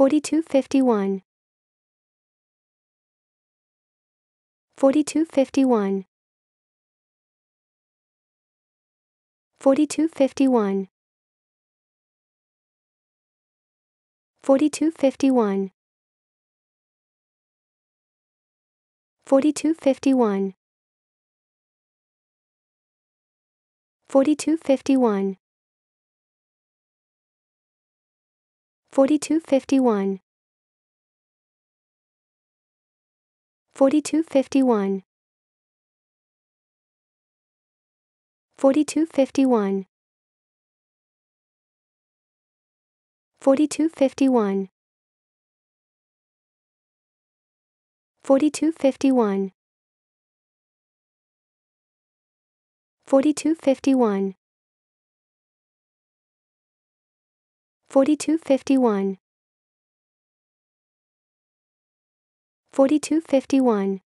4251 4251 4251 4251 4251 4251 4251 4251 4251 4251 4251 4251 4251 4251